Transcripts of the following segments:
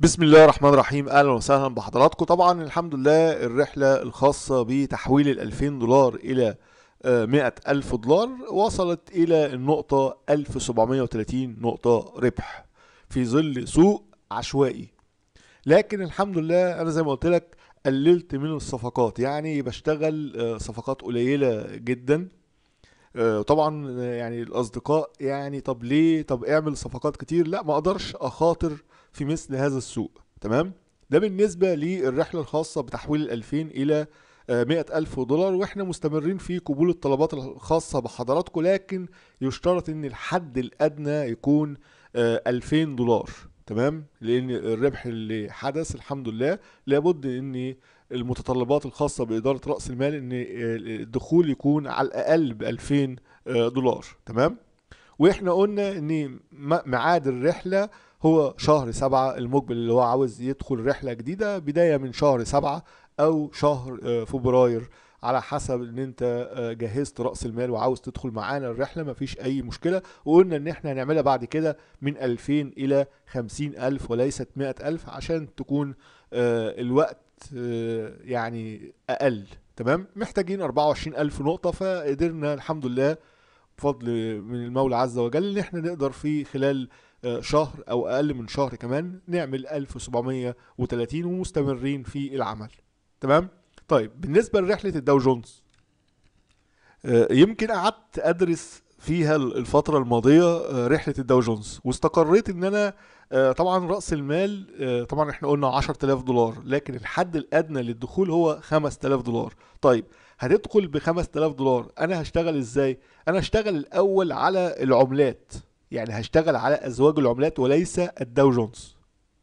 بسم الله الرحمن الرحيم اهلا وسهلا بحضراتكم طبعا الحمد لله الرحله الخاصه بتحويل ال 2000 دولار الى 100000 آه، ألف دولار وصلت إلى النقطة 1730 نقطة ربح في ظل سوق عشوائي لكن الحمد لله أنا زي ما قلت لك قللت من الصفقات يعني بشتغل آه، صفقات قليلة جدا آه، طبعا يعني الأصدقاء يعني طب ليه طب اعمل صفقات كتير لا ما أقدرش أخاطر في مثل هذا السوق تمام ده بالنسبة للرحلة الخاصة بتحويل الألفين إلى آه، مئة ألف دولار وإحنا مستمرين في قبول الطلبات الخاصة بحضراتكم لكن يشترط إن الحد الأدنى يكون آه، ألفين دولار تمام لأن الربح اللي حدث الحمد لله لابد إن المتطلبات الخاصة بإدارة رأس المال إن آه، الدخول يكون على الأقل بألفين دولار تمام وإحنا قلنا إن ميعاد الرحلة هو شهر سبعة المقبل اللي هو عاوز يدخل رحلة جديدة بداية من شهر سبعة أو شهر آه، فبراير على حسب ان انت آه، جهزت راس المال وعاوز تدخل معانا الرحله مفيش اي مشكله وقلنا ان احنا هنعملها بعد كده من 2000 الى 50000 وليست 100000 عشان تكون آه، الوقت يعني اقل تمام محتاجين 24000 نقطه فقدرنا الحمد لله بفضل من المولى عز وجل ان احنا نقدر في خلال آه، شهر او اقل من شهر كمان نعمل 1730 ومستمرين في العمل تمام طيب بالنسبه لرحله الداو جونز آه، يمكن قعدت ادرس فيها الفترة الماضية آه، رحلة الداو جونز واستقريت ان انا طبعا رأس المال طبعا احنا قلنا 10000 دولار لكن الحد الادنى للدخول هو 5000 دولار طيب هتدخل ب 5000 دولار انا هشتغل ازاي انا هشتغل الاول على العملات يعني هشتغل على أزواج العملات وليس الداو جونز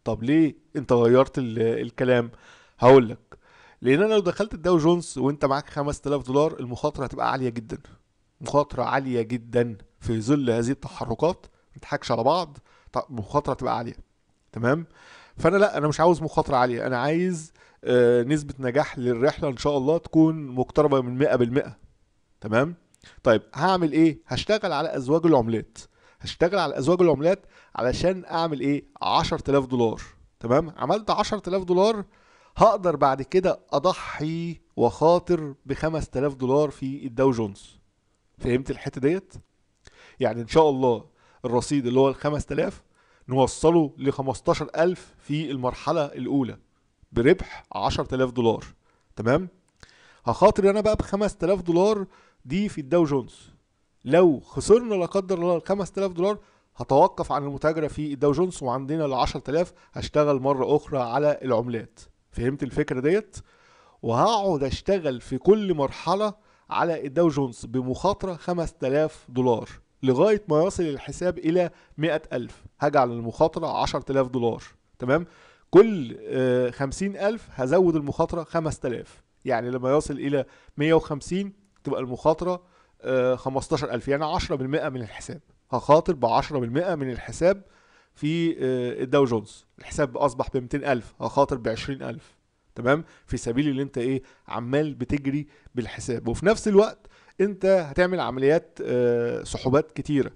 طب ليه أنت غيرت الكلام هقول لك لأن أنا لو دخلت الداو جونز وأنت معاك 5000 دولار المخاطرة هتبقى عالية جدا مخاطرة عالية جدا في ظل هذه التحركات ما نضحكش على بعض مخاطرة تبقى عالية تمام فأنا لا أنا مش عاوز مخاطرة عالية أنا عايز آه، نسبة نجاح للرحلة إن شاء الله تكون مقتربة من 100% تمام طيب هعمل إيه هشتغل على أزواج العملات هشتغل على ازواج العملات علشان اعمل ايه 10000 دولار تمام عملت 10000 دولار هقدر بعد كده اضحي وخاطر ب 5000 دولار في الداو جونز فهمت الحته ديت يعني ان شاء الله الرصيد اللي هو ال 5000 نوصله ل 15000 في المرحله الاولى بربح 10000 دولار تمام هخاطر انا بقى ب 5000 دولار دي في الداو جونز لو خسرنا لا قدر الله 5000 دولار هتوقف عن المتاجره في الداو جونز وعندنا ال 10000 هشتغل مره اخرى على العملات فهمت الفكره ديت وهقعد اشتغل في كل مرحله على الداو جونز بمخاطره 5000 دولار لغايه ما يصل الحساب الى 100000 هجعل المخاطره 10000 دولار تمام كل 50000 آه، هزود المخاطره 5000 يعني لما يصل الى 150 تبقى المخاطره 15000 يعني 10% من الحساب هخاطر ب 10% من الحساب في آه، الداو جونز الحساب اصبح ب 200000 هخاطر ب 20000 تمام في سبيل اللي انت ايه عمال بتجري بالحساب وفي نفس الوقت انت هتعمل عمليات آه، سحوبات كتيره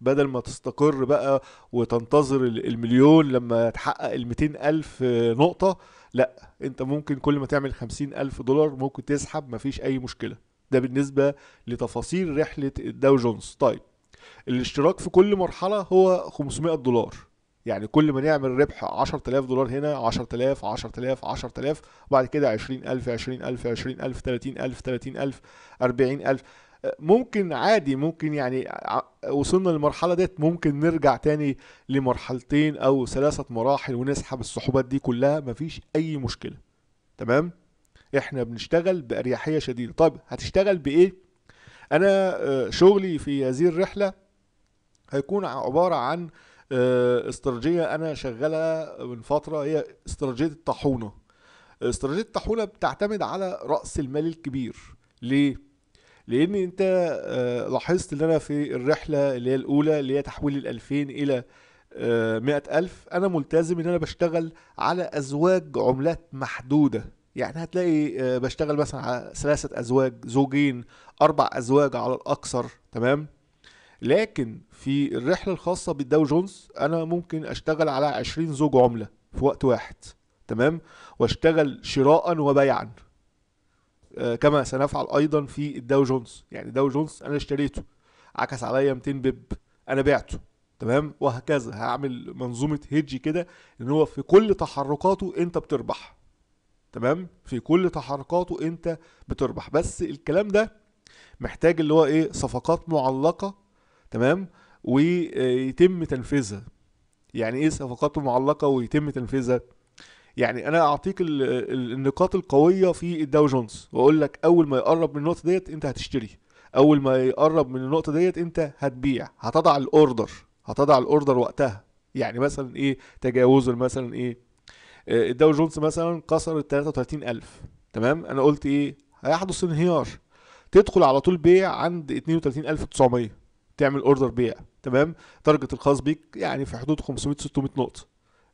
بدل ما تستقر بقى وتنتظر المليون لما تحقق ال ألف آه، نقطة لا انت ممكن كل ما تعمل خمسين ألف دولار ممكن تسحب مفيش أي مشكلة ده بالنسبة لتفاصيل رحلة الداو جونز طيب الاشتراك في كل مرحلة هو 500 دولار يعني كل ما نعمل ربح 10000 دولار هنا 10000 10000 10000 وبعد كده 20000 20000 20000 30000 30000 40000 ممكن عادي ممكن يعني وصلنا للمرحلة ديت ممكن نرجع تاني لمرحلتين أو ثلاثة مراحل ونسحب السحوبات دي كلها مفيش أي مشكلة تمام احنا بنشتغل باريحيه شديده طب هتشتغل بايه انا آه، شغلي في هذه الرحله هيكون عباره عن آه، استراتيجيه انا شغالها من فتره هي استراتيجيه الطاحونه استراتيجيه الطاحونه بتعتمد على راس المال الكبير ليه لان انت آه، لاحظت ان انا في الرحله اللي هي الاولى اللي هي تحويل الألفين الى مئة ألف أنا ملتزم إن أنا بشتغل على أزواج عملات محدودة يعني هتلاقي آه، بشتغل مثلا على ثلاثة أزواج زوجين أربع أزواج على الأكثر تمام لكن في الرحلة الخاصة بالداو جونز أنا ممكن أشتغل على عشرين زوج عملة في وقت واحد تمام واشتغل شراء وبيعا آه، كما سنفعل أيضا في الداو جونز يعني داو جونز أنا اشتريته عكس عليا 200 بيب أنا بعته تمام وهكذا هعمل منظومة هيدج كده إن هو في كل تحركاته أنت بتربح تمام في كل تحركاته انت بتربح بس الكلام ده محتاج اللي هو ايه صفقات معلقه تمام ويتم تنفيذها يعني ايه صفقات معلقه ويتم تنفيذها يعني انا اعطيك النقاط القويه في الداو جونز واقول لك اول ما يقرب من النقطه ديت انت هتشتري اول ما يقرب من النقطه ديت انت هتبيع هتضع الاوردر هتضع الاوردر وقتها يعني مثلا ايه تجاوزه مثلا ايه آه، الداو جونز مثلا كسر ال 33000 تمام انا قلت ايه هيحدث انهيار تدخل على طول بيع عند 32900 تعمل اوردر بيع تمام تارجت الخاص بيك يعني في حدود 500 600 نقطه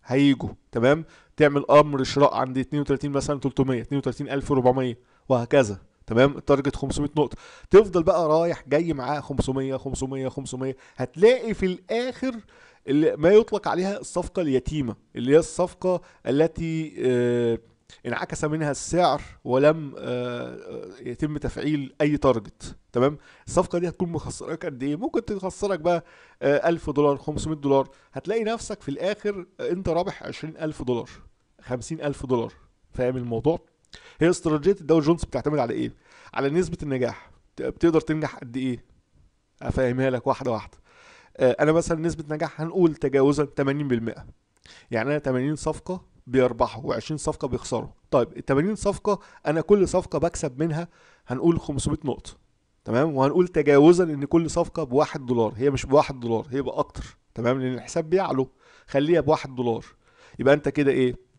هيجوا تمام تعمل امر شراء عند 32 مثلا 300 32400 وهكذا تمام التارجت 500 نقطه تفضل بقى رايح جاي معاه 500 500 500 هتلاقي في الاخر ما يطلق عليها الصفقه اليتيمه اللي هي الصفقه التي آه، انعكس منها السعر ولم آه، آه، يتم تفعيل اي تارجت تمام الصفقه دي هتكون مخسرك قد ايه ممكن تخسرك بقى 1000 دولار 500 دولار هتلاقي نفسك في الاخر انت رابح 20000 دولار 50000 دولار فاهم الموضوع هي استراتيجيه الداو جونز بتعتمد على ايه على نسبه النجاح بتقدر تنجح قد ايه افهمها لك واحده واحده آه، انا مثلا نسبه نجاح هنقول تجاوزا 80% يعني انا 80 صفقه بيربحوا و20 صفقه بيخسروا طيب ال 80 صفقه انا كل صفقه بكسب منها هنقول 500 نقطه تمام وهنقول تجاوزا ان كل صفقه بواحد دولار هي مش بواحد دولار هي باكتر تمام لان الحساب بيعلو خليها بواحد دولار يبقى انت كده ايه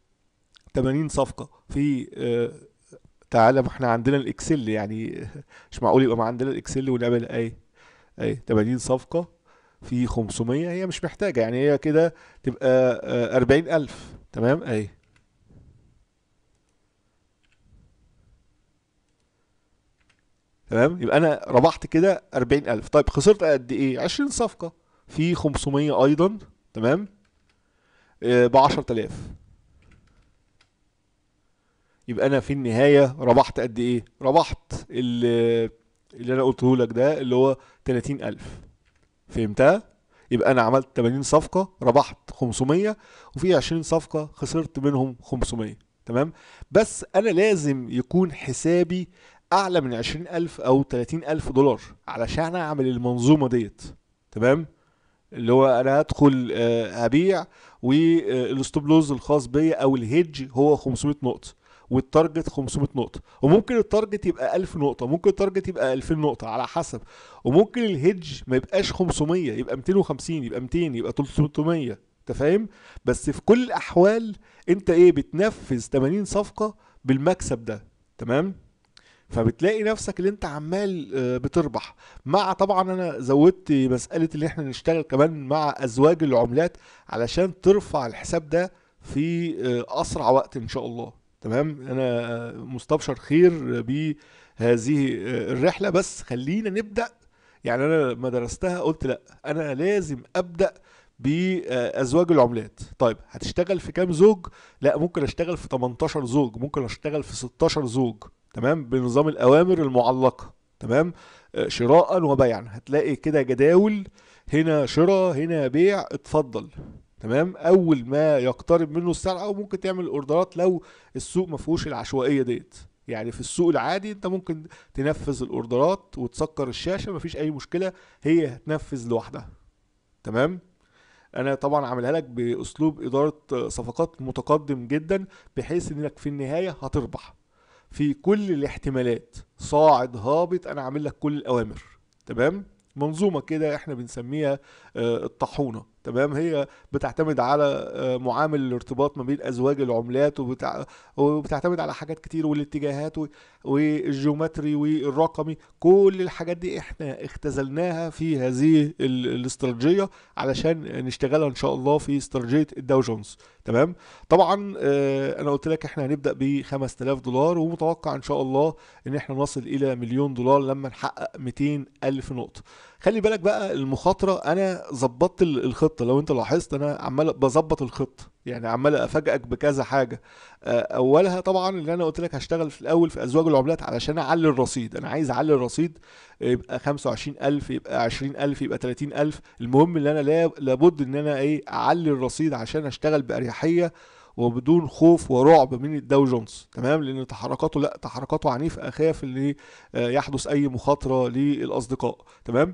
80 صفقه في آه، تعالى ما احنا عندنا الاكسل يعني مش معقول يبقى ما عندنا الاكسل ونعمل اي اي 80 صفقه في 500 هي مش محتاجه يعني هي كده تبقى 40000 آه، تمام اي تمام يبقى انا ربحت كده 40000 طيب خسرت قد ايه 20 صفقه في 500 ايضا تمام آه، ب 10000 يبقى انا في النهايه ربحت قد ايه ربحت اللي, اللي انا قلته لك ده اللي هو 30000 فهمتها يبقى انا عملت 80 صفقه ربحت 500 وفي 20 صفقه خسرت منهم 500 تمام بس انا لازم يكون حسابي اعلى من 20000 او 30000 دولار علشان اعمل المنظومه ديت تمام اللي هو انا هدخل ابيع آه، والستوب لوز الخاص بيا او الهيدج هو 500 نقطه والتارجت 500 نقطه وممكن التارجت يبقى 1000 نقطه ممكن التارجت يبقى 2000 نقطه على حسب وممكن الهيدج ما يبقاش 500 يبقى 250 يبقى 200 يبقى 300 انت فاهم بس في كل الاحوال انت ايه بتنفذ 80 صفقه بالمكسب ده تمام فبتلاقي نفسك اللي انت عمال آه، بتربح مع طبعا انا زودت مساله اللي احنا نشتغل كمان مع ازواج العملات علشان ترفع الحساب ده في آه، اسرع وقت ان شاء الله تمام انا مستبشر خير بهذه الرحله بس خلينا نبدا يعني انا لما درستها قلت لا انا لازم ابدا بازواج العملات طيب هتشتغل في كام زوج لا ممكن اشتغل في 18 زوج ممكن اشتغل في 16 زوج تمام بنظام الاوامر المعلقه تمام آه، شراء وبيعا هتلاقي كده جداول هنا شراء هنا بيع اتفضل تمام اول ما يقترب منه السعر او ممكن تعمل اوردرات لو السوق ما فيهوش العشوائيه ديت يعني في السوق العادي انت ممكن تنفذ الاوردرات وتسكر الشاشه مفيش اي مشكله هي هتنفذ لوحدها تمام انا طبعا عاملها لك باسلوب اداره صفقات متقدم جدا بحيث انك في النهايه هتربح في كل الاحتمالات صاعد هابط انا عامل لك كل الاوامر تمام منظومه كده احنا بنسميها آه، الطاحونه تمام هي بتعتمد على آه، معامل الارتباط ما بين ازواج العملات وبتع... وبتعتمد على حاجات كتير والاتجاهات والجيومتري والرقمي كل الحاجات دي احنا اختزلناها في هذه الاستراتيجيه علشان نشتغلها ان شاء الله في استراتيجيه الداو جونز تمام طبعا آه، انا قلت لك احنا هنبدا ب 5000 دولار ومتوقع ان شاء الله ان احنا نصل الى مليون دولار لما نحقق 200 الف نقطه خلي بالك بقى المخاطره انا ظبطت الخطه لو انت لاحظت انا عمال بظبط الخطه يعني عمال افاجئك بكذا حاجه اولها طبعا اللي انا قلت لك هشتغل في الاول في ازواج العملات علشان اعلي الرصيد انا عايز اعلي الرصيد يبقى 25000 يبقى 20000 يبقى 30000 المهم ان انا لابد ان انا ايه اعلي الرصيد عشان اشتغل باريحيه وبدون خوف ورعب من الداو جونز تمام لان تحركاته لا تحركاته عنيفه اخاف ان إيه، يحدث اي مخاطره للاصدقاء تمام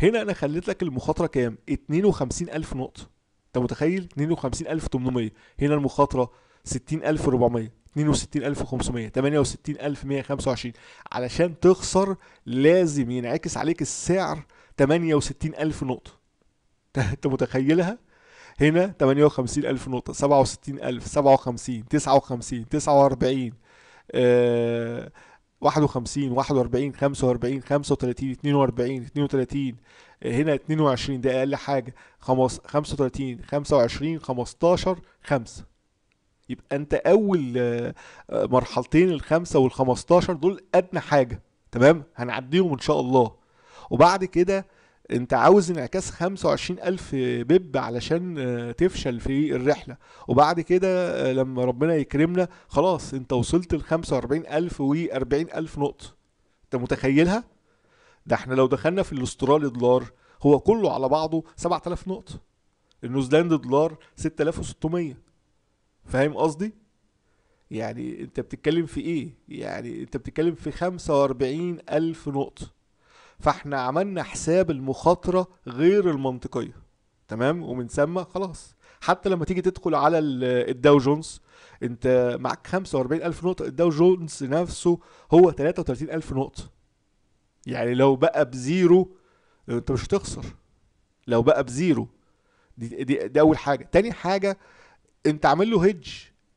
هنا انا خليت لك المخاطره كام 52000 نقطه انت متخيل 52800 هنا المخاطره 60400 62500 68125 علشان تخسر لازم ينعكس عليك السعر 68000 نقطة انت متخيلها هنا 58000 نقطة 67000 57 59 49 آه 51 41 45 35 42 32 هنا 22 ده اقل حاجه 35 25 15 5 يبقى انت اول آه، مرحلتين الخمسه والخمستاشر دول ادنى حاجه تمام هنعديهم ان شاء الله وبعد كده انت عاوز انعكاس 25000 بيب علشان آه، تفشل في الرحله وبعد كده آه، لما ربنا يكرمنا خلاص انت وصلت ل 45000 و40000 نقطه انت متخيلها ده احنا لو دخلنا في الاسترالي دولار هو كله على بعضه 7000 نقطه النيوزيلاند دولار 6600 فاهم قصدي يعني انت بتتكلم في ايه يعني انت بتتكلم في 45000 نقطه فاحنا عملنا حساب المخاطره غير المنطقيه تمام ومن ثم خلاص حتى لما تيجي تدخل على الداو جونز انت معاك 45000 نقطه الداو جونز نفسه هو 33000 نقطه يعني لو بقى بزيرو انت مش هتخسر لو بقى بزيرو دي, دي, دي اول حاجه تاني حاجه انت عامل له هيدج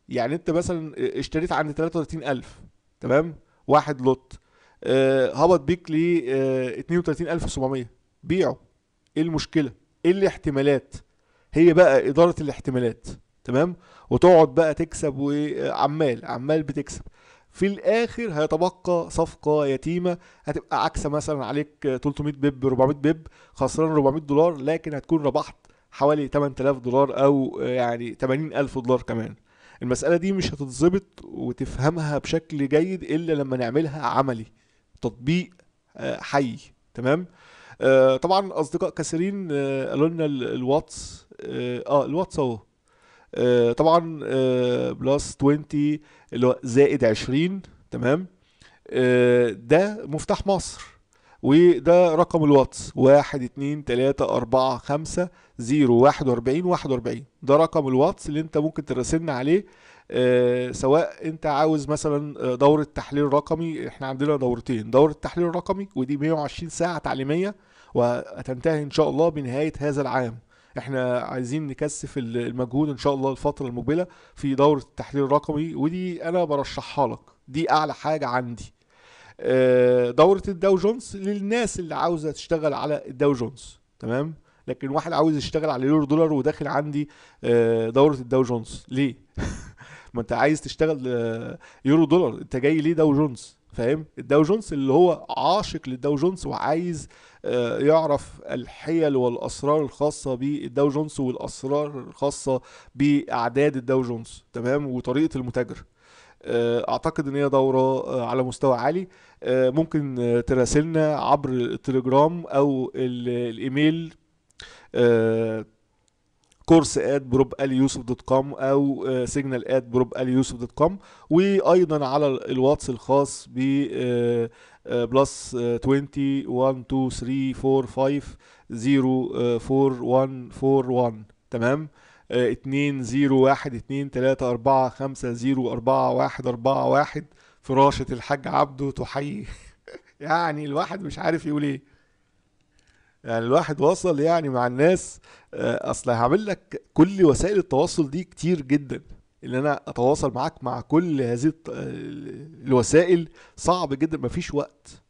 يعني انت مثلا اشتريت عند 33000 تمام واحد لوت آه، هبط بيك ل 32700 آه، بيعه ايه المشكله ايه الاحتمالات هي بقى اداره الاحتمالات تمام وتقعد بقى تكسب وعمال آه، عمال بتكسب في الاخر هيتبقى صفقه يتيمه هتبقى عكسه مثلا عليك 300 بيب 400 بيب خسران 400 دولار لكن هتكون ربحت حوالي 8000 دولار او يعني 80000 دولار كمان المساله دي مش هتتظبط وتفهمها بشكل جيد الا لما نعملها عملي تطبيق آه، حي تمام آه، طبعا اصدقاء كثيرين آه، قالوا لنا الواتس اه الواتس اهو طبعا بلس 20 اللي هو زائد 20 تمام ده مفتاح مصر وده رقم الواتس 1 2 3 4 5 0 41 41 ده رقم الواتس اللي انت ممكن تراسلنا عليه آه، سواء انت عاوز مثلا آه، دوره تحليل رقمي احنا عندنا دورتين دوره تحليل رقمي ودي 120 ساعه تعليميه وتنتهي ان شاء الله بنهايه هذا العام احنا عايزين نكثف المجهود ان شاء الله الفتره المقبله في دوره التحليل الرقمي ودي انا برشحها لك دي اعلى حاجه عندي آه، دوره الداو جونز للناس اللي عاوزه تشتغل على الداو جونز تمام لكن واحد عاوز يشتغل على اليورو دولار وداخل عندي دوره الداو جونز ليه ما انت عايز تشتغل آه، يورو دولار انت جاي ليه داو جونز فاهم الداو جونز اللي هو عاشق للداو جونز وعايز آه، يعرف الحيل والاسرار الخاصه بالداو جونز والاسرار الخاصه باعداد الداو جونز تمام وطريقه المتاجر آه، اعتقد ان هي دوره على مستوى عالي ممكن تراسلنا عبر التليجرام او الايميل كورس ات بروب ال يوسف دوت كوم او سيجنال ات بروب ال يوسف دوت كوم وايضا على الواتس الخاص ب بلس 20 1 2 3 4 5 0 4 1 4 1 تمام 2 0 1 2 3 4 5 0 4 1 4 1 فراشة الحاج عبده تحيي يعني الواحد مش عارف يقول ايه يعني الواحد وصل يعني مع الناس آه، اصل هعمل لك كل وسائل التواصل دي كتير جدا ان انا اتواصل معاك مع كل هذه الوسائل صعب جدا مفيش وقت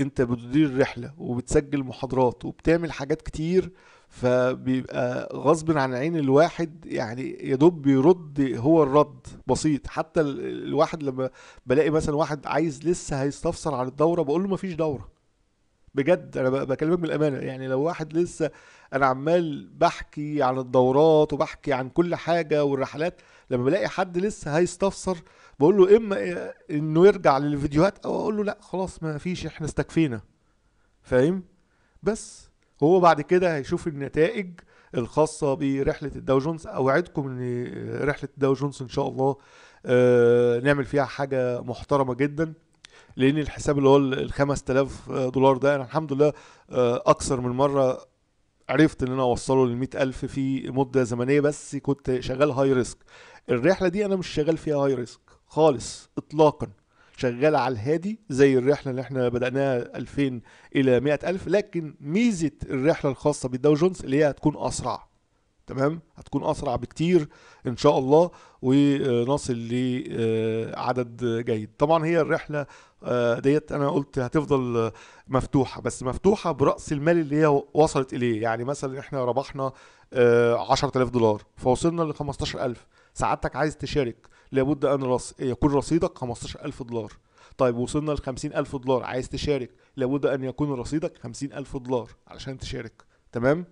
انت بتدير رحله وبتسجل محاضرات وبتعمل حاجات كتير فبيبقى غصب عن عين الواحد يعني يا دوب بيرد هو الرد بسيط حتى الواحد لما بلاقي مثلا واحد عايز لسه هيستفسر عن الدوره بقول له مفيش دوره بجد انا بكلمك بالامانه يعني لو واحد لسه انا عمال بحكي عن الدورات وبحكي عن كل حاجه والرحلات لما بلاقي حد لسه هيستفسر بقول له اما انه يرجع للفيديوهات او اقول له لا خلاص ما فيش احنا استكفينا فاهم بس هو بعد كده هيشوف النتائج الخاصه برحله الداو جونز اوعدكم ان رحله الداو جونز ان شاء الله آه، نعمل فيها حاجه محترمه جدا لان الحساب اللي هو ال 5000 دولار ده انا الحمد لله آه، اكثر من مره عرفت ان انا اوصله لل 100000 في مده زمنيه بس كنت شغال هاي ريسك الرحله دي انا مش شغال فيها هاي ريسك خالص اطلاقا شغال على الهادي زي الرحلة اللي احنا بدأناها 2000 إلى 100000 لكن ميزة الرحلة الخاصة بالداو جونز اللي هي هتكون أسرع تمام هتكون اسرع بكتير ان شاء الله ونصل لعدد آه، جيد طبعا هي الرحله آه، ديت انا قلت هتفضل مفتوحه بس مفتوحه براس المال اللي هي وصلت اليه يعني مثلا احنا ربحنا 10000 آه، دولار فوصلنا ل 15000 سعادتك عايز تشارك لابد ان رص... يكون رصيدك 15000 دولار طيب وصلنا ل 50000 دولار عايز تشارك لابد ان يكون رصيدك 50000 دولار علشان تشارك تمام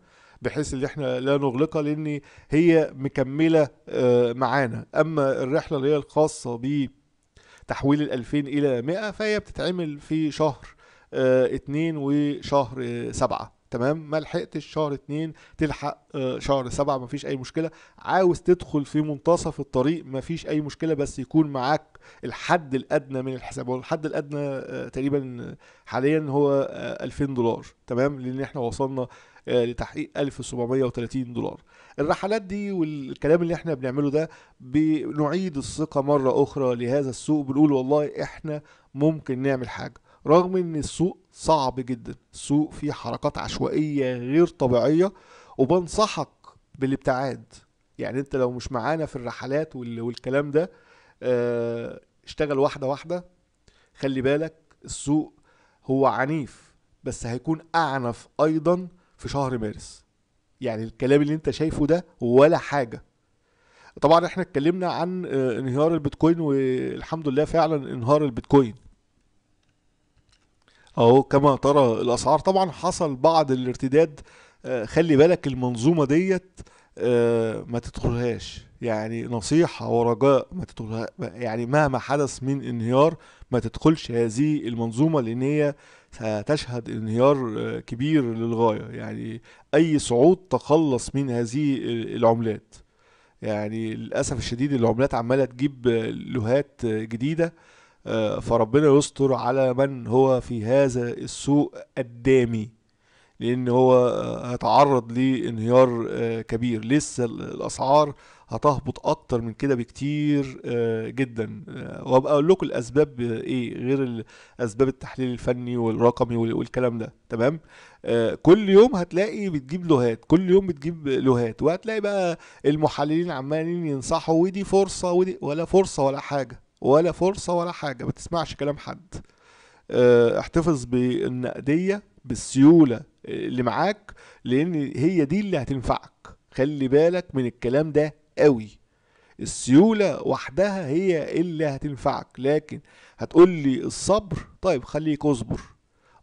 بحيث ان احنا لا نغلقها لان هي مكمله آه، معانا اما الرحله اللي هي الخاصه بتحويل ال 2000 الى 100 فهي بتتعمل في شهر آه، اتنين وشهر آه، سبعة تمام ما لحقتش شهر اتنين تلحق آه، شهر سبعة مفيش اي مشكلة عاوز تدخل في منتصف الطريق مفيش اي مشكلة بس يكون معاك الحد الادنى من الحساب والحد الادنى آه، تقريبا حاليا هو 2000 آه، دولار تمام لان احنا وصلنا لتحقيق 1730 دولار الرحلات دي والكلام اللي احنا بنعمله ده بنعيد الثقة مرة اخرى لهذا السوق بنقول والله احنا ممكن نعمل حاجة رغم ان السوق صعب جدا السوق فيه حركات عشوائية غير طبيعية وبنصحك بالابتعاد يعني انت لو مش معانا في الرحلات والكلام ده آه، اشتغل واحدة واحدة خلي بالك السوق هو عنيف بس هيكون اعنف ايضا في شهر مارس يعني الكلام اللي انت شايفه ده ولا حاجة طبعا احنا اتكلمنا عن آه، انهيار البيتكوين والحمد لله فعلا انهار البيتكوين اهو كما ترى الاسعار طبعا حصل بعض الارتداد آه، خلي بالك المنظومه ديت آه، ما تدخلهاش يعني نصيحه ورجاء ما تدخلها يعني مهما حدث من انهيار ما تدخلش هذه المنظومه لان هي ستشهد انهيار آه، كبير للغايه يعني اي صعود تخلص من هذه العملات يعني للاسف الشديد العملات عماله تجيب لوهات جديده آه، فربنا يستر على من هو في هذا السوق قدامي لان هو آه، هيتعرض لانهيار آه، كبير لسه الاسعار هتهبط اكتر من كده بكتير جدا وابقى اقول لكم الاسباب ايه غير اسباب التحليل الفني والرقمي والكلام ده تمام كل يوم هتلاقي بتجيب لوهات كل يوم بتجيب لوهات وهتلاقي بقى المحللين عمالين ينصحوا ودي فرصه ودي ولا فرصه ولا حاجه ولا فرصة ولا حاجة ما تسمعش كلام حد آه، احتفظ بالنقدية بالسيولة آه، اللي معاك لان هي دي اللي هتنفعك خلي بالك من الكلام ده قوي السيولة وحدها هي اللي هتنفعك لكن هتقول لي الصبر طيب خليك اصبر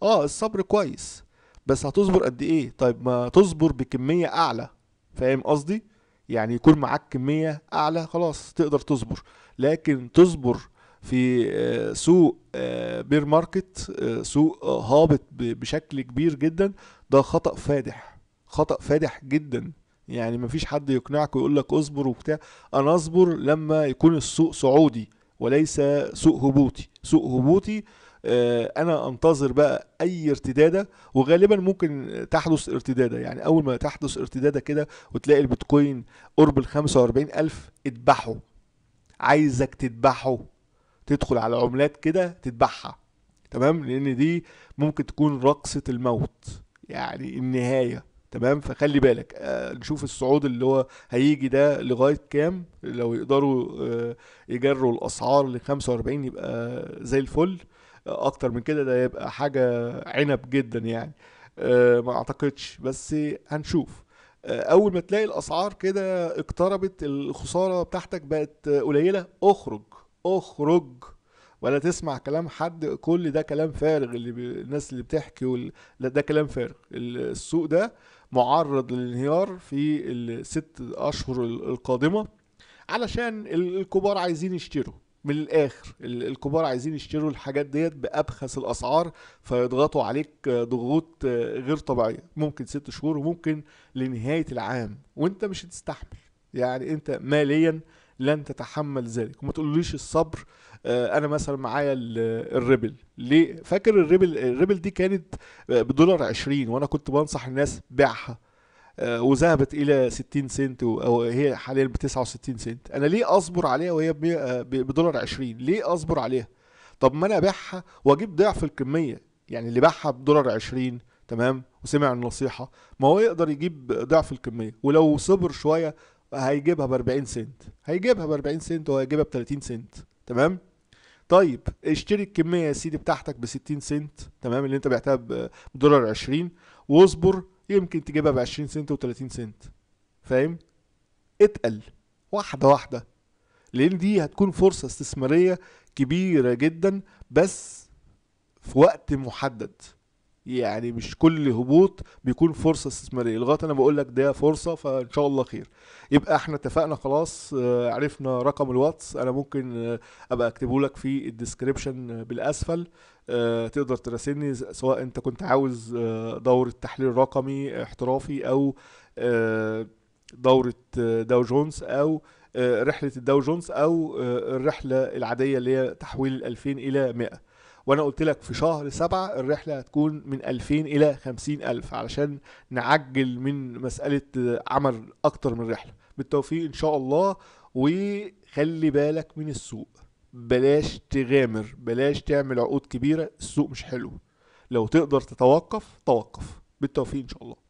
اه الصبر كويس بس هتصبر قد ايه طيب ما تصبر بكمية اعلى فاهم قصدي يعني يكون معاك كمية اعلى خلاص تقدر تصبر لكن تصبر في آه، سوق بير آه، ماركت آه، سوق هابط بشكل كبير جدا ده خطأ فادح خطأ فادح جدا يعني مفيش حد يقنعك ويقول لك اصبر وبتاع انا اصبر لما يكون السوق صعودي وليس سوق هبوطي سوق هبوطي انا انتظر بقى اي ارتداده وغالبا ممكن تحدث ارتداده يعني اول ما تحدث ارتداده كده وتلاقي البيتكوين قرب ال 45000 اذبحه عايزك تذبحه تدخل على عملات كده تذبحها تمام لان دي ممكن تكون رقصة الموت يعني النهاية تمام فخلي بالك آه نشوف الصعود اللي هو هيجي ده لغاية كام لو يقدروا آه يجروا الأسعار ل 45 يبقى زي الفل آه أكتر من كده ده يبقى حاجة عنب جدا يعني آه ما أعتقدش بس هنشوف آه، اول ما تلاقي الاسعار كده اقتربت الخساره بتاعتك بقت قليله اخرج اخرج ولا تسمع كلام حد كل ده كلام فارغ اللي ب... الناس اللي بتحكي وال... لا ده كلام فارغ السوق ده معرض للانهيار في الست اشهر القادمه علشان الكبار عايزين يشتروا من الاخر الكبار عايزين يشتروا الحاجات ديت بابخس الاسعار فيضغطوا عليك ضغوط غير طبيعيه ممكن ست شهور وممكن لنهايه العام وانت مش هتستحمل يعني انت ماليا لن تتحمل ذلك وما تقوليش الصبر آه، انا مثلا معايا الريبل ليه فاكر الريبل الريبل دي كانت آه، بدولار 20 وانا كنت بنصح الناس بيعها آه، وذهبت الى 60 سنت او هي حاليا ب 69 سنت انا ليه اصبر عليها وهي آه، بدولار 20 ليه اصبر عليها طب ما انا ابيعها واجيب ضعف الكميه يعني اللي باعها بدولار 20 تمام وسمع النصيحه ما هو يقدر يجيب ضعف الكميه ولو صبر شويه هيجيبها ب 40 سنت هيجيبها ب 40 سنت وهيجيبها ب 30 سنت تمام طيب اشتري الكميه يا سيدي بتاعتك ب 60 سنت تمام اللي انت بعتها بدولار 20 واصبر يمكن تجيبها ب 20 سنت و30 سنت فاهم اتقل واحده واحده لان دي هتكون فرصه استثماريه كبيره جدا بس في وقت محدد يعني مش كل هبوط بيكون فرصه استثماريه لغايه انا بقول لك ده فرصه فان شاء الله خير يبقى احنا اتفقنا خلاص آه، عرفنا رقم الواتس انا ممكن آه، ابقى اكتبه لك في الديسكريبشن بالاسفل آه، تقدر تراسلني سواء انت كنت عاوز دورة تحليل رقمي احترافي او دورة داو جونز او رحلة الداو جونز او الرحلة العادية اللي هي تحويل 2000 الى 100 وانا قلت لك في شهر سبعة الرحلة هتكون من 2000 الى 50000 علشان نعجل من مسألة عمل اكتر من رحلة بالتوفيق ان شاء الله وخلي بالك من السوق بلاش تغامر بلاش تعمل عقود كبيرة السوق مش حلو لو تقدر تتوقف توقف بالتوفيق ان شاء الله